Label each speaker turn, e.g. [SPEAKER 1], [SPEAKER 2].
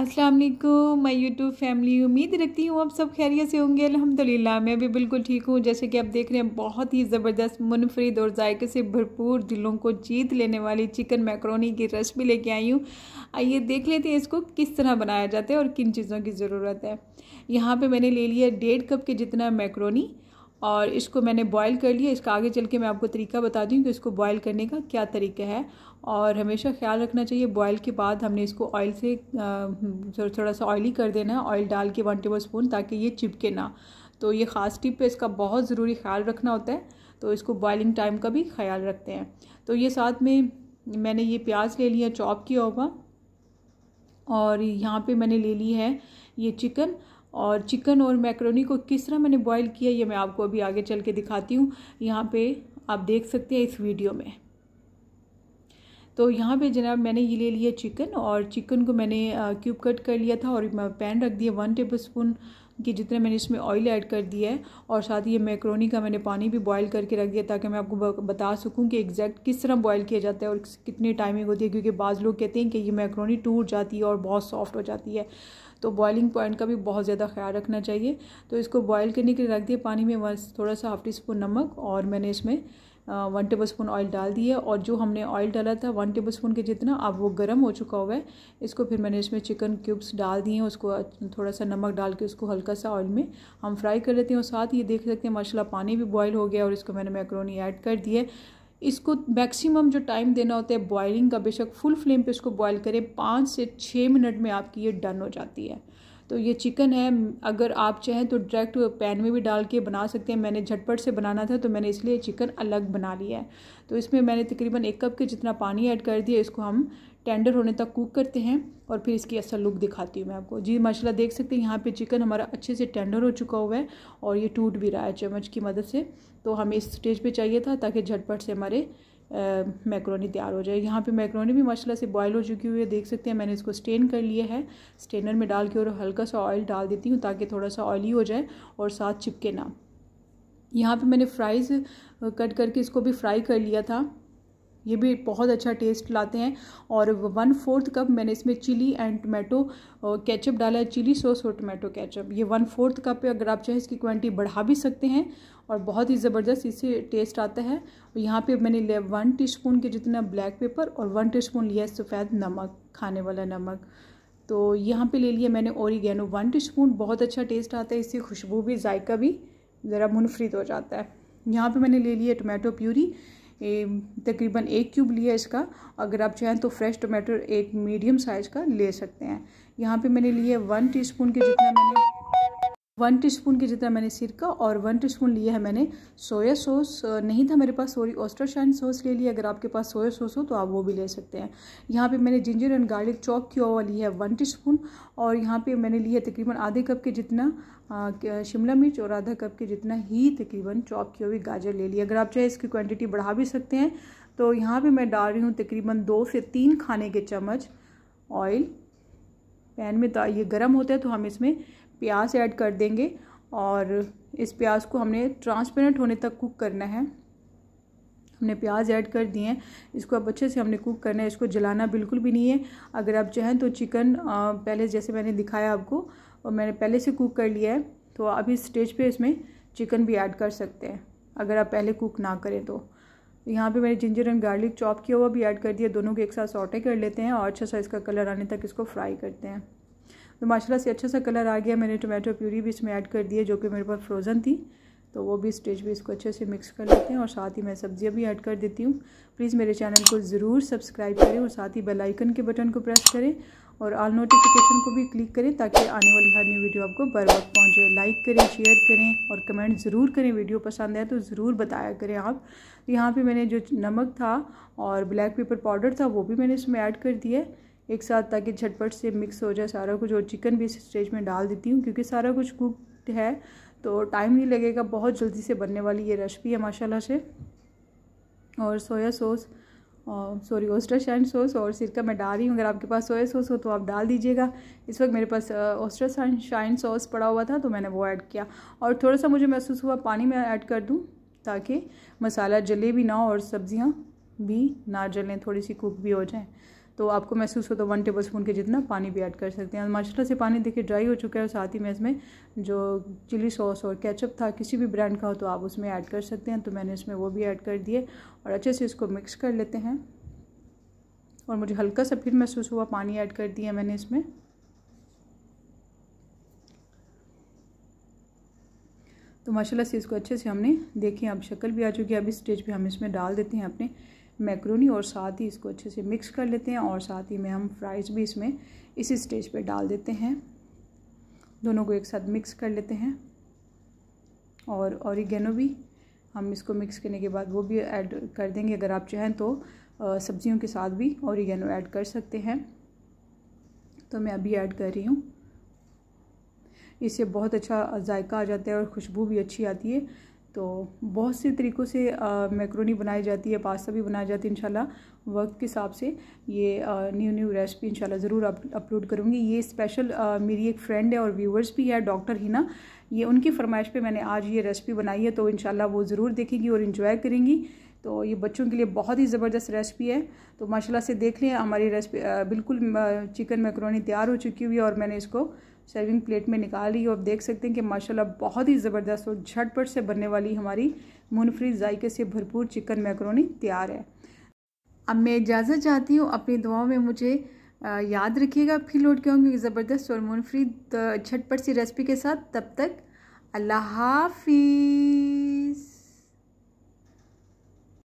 [SPEAKER 1] अस्सलाम वालेकुम मैं यूट्यूब फैमिली उम्मीद रखती हूँ आप सब खैरियत से होंगे अल्हम्दुलिल्लाह मैं भी बिल्कुल ठीक हूँ जैसे कि आप देख रहे हैं बहुत ही ज़बरदस्त मुनफरद और जायके से भरपूर दिलों को जीत लेने वाली चिकन मैक्रोनी की रेसिपी लेके आई हूँ आइए देख लेते हैं इसको किस तरह बनाया जाता है और किन चीज़ों की ज़रूरत है यहाँ पर मैंने ले लिया डेढ़ कप के जितना मैक्रोनी और इसको मैंने बॉईल कर लिया इसका आगे चल के मैं आपको तरीका बता दूँ कि इसको बॉईल करने का क्या तरीका है और हमेशा ख्याल रखना चाहिए बॉईल के बाद हमने इसको ऑयल से हम्म, थोड़ा सा ऑयली कर देना है ऑयल डाल के वन टेबल स्पून ताकि ये चिपके ना तो ये ख़ास टिप है इसका बहुत ज़रूरी ख्याल रखना होता है तो इसको बॉयलिंग टाइम का भी ख्याल रखते हैं तो ये साथ में मैंने ये प्याज ले लिया चॉप किया हुआ और यहाँ पर मैंने ले ली है ये चिकन और चिकन और मैक्रोनी को किस तरह मैंने बॉईल किया ये मैं आपको अभी आगे चल के दिखाती हूँ यहाँ पे आप देख सकते हैं इस वीडियो में तो यहाँ पे जनाब मैंने ये ले लिया चिकन और चिकन को मैंने क्यूब कट कर लिया था और मैं पैन रख दिया वन टेबल स्पून कि जितने मैंने इसमें ऑयल ऐड कर दिया है और साथ ही ये मैक्रोनी का मैंने पानी भी बॉयल करके रख दिया ताकि मैं आपको बता सकूँ कि एग्जैक्ट किस तरह बॉयल किया जाता है और कितनी टाइमिंग होती है क्योंकि बाज़ लोग कहते हैं कि ये मैक्रोनी टूट जाती है और बहुत सॉफ्ट हो जाती है तो बॉयलिंग पॉइंट का भी बहुत ज़्यादा ख्याल रखना चाहिए तो इसको बॉयल करने के लिए रख दिया पानी में बस थोड़ा सा हाफ टी स्पून नमक और मैंने इसमें वन टेबल स्पून ऑयल डाल दिया और जो हमने ऑयल डाला था वन टेबल स्पून के जितना अब वो गर्म हो चुका हुआ है इसको फिर मैंने इसमें चिकन क्यूब्स डाल दिए हैं उसको थोड़ा सा नमक डाल के उसको हल्का सा ऑयल में हम फ्राई कर लेते हैं और साथ ये देख सकते हैं माशाला पानी भी बॉयल हो गया और इसको मैंने मैक्रोनी ऐड कर दिया इसको मैक्सिमम जो टाइम देना होता है बॉयलिंग का बेशक फुल फ्लेम पे इसको बॉयल करें पाँच से छः मिनट में आपकी ये डन हो जाती है तो ये चिकन है अगर आप चाहें तो डायरेक्ट पैन में भी डाल के बना सकते हैं मैंने झटपट से बनाना था तो मैंने इसलिए चिकन अलग बना लिया है तो इसमें मैंने तकरीबन एक कप के जितना पानी ऐड कर दिया इसको हम टेंडर होने तक कुक करते हैं और फिर इसकी असल लुक दिखाती हूँ मैं आपको जी माशाल्लाह देख सकते हैं यहाँ पे चिकन हमारा अच्छे से टेंडर हो चुका हुआ है और ये टूट भी रहा है चम्मच की मदद से तो हमें इस स्टेज पे चाहिए था ताकि झटपट से हमारे मैक्रोनी तैयार हो जाए यहाँ पे मैक्रोनी भी मछला से बॉयल हो चुकी हुई है देख सकते हैं मैंने इसको स्टेन कर लिया है स्टेनर में डाल के और हल्का सा ऑयल डाल देती हूँ ताकि थोड़ा सा ऑयली हो जाए और साथ चिपके ना यहाँ पे मैंने फ्राइज़ कट करके इसको भी फ्राई कर लिया था ये भी बहुत अच्छा टेस्ट लाते हैं और वन फोर्थ कप मैंने इसमें चिली एंड टमेटो केचप डाला है चिली सॉस और टोमेटो केचप ये वन फोर्थ कप पे अगर आप चाहें इसकी क्वांटिटी बढ़ा भी सकते हैं और बहुत ही ज़बरदस्त इससे टेस्ट आता है और यहाँ पे मैंने लिया वन टी स्पून के जितना ब्लैक पेपर और वन टी स्पून लिया सफ़ेद नमक खाने वाला नमक तो यहाँ पर ले लिया मैंने ओरिगेनो वन स्पून बहुत अच्छा टेस्ट आता है इससे खुशबू भी जायका भी ज़रा मुनफरद हो जाता है यहाँ पर मैंने ले लिया टोमेटो प्यूरी तकरीबन एक क्यूब लिया इसका अगर आप चाहें तो फ्रेश टमाटर एक मीडियम साइज़ का ले सकते हैं यहाँ पे मैंने लिए वन टीस्पून के जितना मैंने वन टी स्पून के जितना मैंने सिरका और वन टी स्पून लिया है मैंने सोया सॉस नहीं था मेरे पास सॉरी शाइन सॉस ले लिया अगर आपके पास सोया सॉस हो तो आप वो भी ले सकते हैं यहाँ पे मैंने जिंजर एंड गार्लिक चॉप किया हुआ लिया है वन टी स्पून और यहाँ पे मैंने लिया तकरीबन आधे कप के जितना शिमला मिर्च और आधा कप के जितना ही तकरीबन चॉप की हुई गाजर ले लिया अगर आप चाहे इसकी क्वान्टिटी बढ़ा भी सकते हैं तो यहाँ पर मैं डाल रही हूँ तकरीबन दो से तीन खाने के चम्मच ऑयल पैन में ये गर्म होता है तो हम इसमें प्याज ऐड कर देंगे और इस प्याज को हमने ट्रांसपेरेंट होने तक कुक करना है हमने प्याज ऐड कर दिए हैं इसको अब अच्छे से हमने कुक करना है इसको जलाना बिल्कुल भी नहीं है अगर आप चाहें तो चिकन पहले जैसे मैंने दिखाया आपको और मैंने पहले से कुक कर लिया है तो आप इस स्टेज पे इसमें चिकन भी ऐड कर सकते हैं अगर आप पहले कुक ना करें तो यहाँ पे मैंने जिंजर एंड गार्लिक चॉप किया हुआ भी ऐड कर दिया दोनों को एक साथ सॉटे कर लेते हैं और अच्छा सा इसका कलर आने तक इसको फ्राई करते हैं तो माशाल्लाह से अच्छा सा कलर आ गया मैंने टोमेटो प्यूरी भी इसमें ऐड कर दी है जो कि मेरे पास फ्रोज़न थी तो वो भी स्टेज भी इसको अच्छे से मिक्स कर लेते हैं और साथ ही मैं सब्जियाँ भी ऐड कर देती हूँ प्लीज़ मेरे चैनल को ज़रूर सब्सक्राइब करें और साथ ही बेलाइकन के बटन को प्रेस करें और ऑल नोटिफिकेशन को भी क्लिक करें ताकि आने वाली हर न्यू वीडियो आपको बर वक्त पहुँचे लाइक करें शेयर करें और कमेंट ज़रूर करें वीडियो पसंद आए तो ज़रूर बताया करें आप तो यहाँ पे मैंने जो नमक था और ब्लैक पेपर पाउडर था वो भी मैंने इसमें ऐड कर दिया है एक साथ ताकि झटपट से मिक्स हो जाए सारा कुछ और चिकन भी इस स्टेज में डाल देती हूँ क्योंकि सारा कुछ कुकड है तो टाइम नहीं लगेगा बहुत जल्दी से बनने वाली ये रेसिपी है माशाल्लाह से और सोया सॉस सॉरी ऑस्टर शाइन सॉस और सिरका मैं डाल रही हूँ अगर आपके पास सोया सॉस हो तो आप डाल दीजिएगा इस वक्त मेरे पास ऑस्टर शाइन सॉस पड़ा हुआ था तो मैंने वो ऐड किया और थोड़ा सा मुझे महसूस हुआ पानी में ऐड कर दूँ ताकि मसाला जले भी ना और सब्ज़ियाँ भी ना जलें थोड़ी सी कुक भी हो जाएँ तो आपको महसूस हो तो वन टेबल स्पून के जितना पानी भी ऐड कर सकते हैं माशाल्लाह से पानी देखिए ड्राई हो चुका है और साथ ही मैं इसमें जो चिली सॉस और केचप था किसी भी ब्रांड का हो तो आप उसमें ऐड कर सकते हैं तो मैंने इसमें वो भी ऐड कर दिए और अच्छे से इसको मिक्स कर लेते हैं और मुझे हल्का सा फिर महसूस हुआ पानी ऐड कर दिया मैंने इसमें तो माशाल्लाह से इसको अच्छे से हमने देखी अब शक्ल भी आ चुकी है अब इस स्टेज पर हम इसमें डाल देते हैं अपने मैक्रोनी और साथ ही इसको अच्छे से मिक्स कर लेते हैं और साथ ही में हम फ्राइज़ भी इसमें इसी स्टेज पे डाल देते हैं दोनों को एक साथ मिक्स कर लेते हैं और औरिगेनो भी हम इसको मिक्स करने के बाद वो भी ऐड कर देंगे अगर आप चाहें तो सब्जियों के साथ भी औरिगेनो ऐड कर सकते हैं तो मैं अभी ऐड कर रही हूँ इससे बहुत अच्छा जायका आ जाता है और खुशबू भी अच्छी आती है तो बहुत से तरीक़ों से मैक्रोनी बनाई जाती है पास्ता भी बनाई जाती है इंशाल्लाह वक्त के हिसाब से ये न्यू न्यू रेसिपी इंशाल्लाह ज़रूर अपलोड करूँगी ये स्पेशल मेरी एक फ्रेंड है और व्यूवर्स भी है डॉक्टर हिना ये उनकी फरमाइश पे मैंने आज ये रेसिपी बनाई है तो इंशाल्लाह वो ज़रूर देखेंगी और इन्जॉय करेंगी तो ये बच्चों के लिए बहुत ही ज़बरदस्त रेसिपी है तो माशाल्लाह से देख लें हमारी रेसिपी बिल्कुल चिकन मैक्रोनी तैयार हो चुकी हुई है और मैंने इसको सर्विंग प्लेट में निकाली और देख सकते हैं कि माशाल्लाह बहुत ही ज़बरदस्त और झटपट से बनने वाली हमारी मुनफरी जायके से भरपूर चिकन मैक्रोनी तैयार है अब मैं इजाज़त चाहती हूँ अपनी दुआओं में मुझे याद रखिएगा फिर लौट के होंगे ज़बरदस्त और मुनफरी झटपट सी रेसिपी के साथ तब तक अल्लाह हाफिज़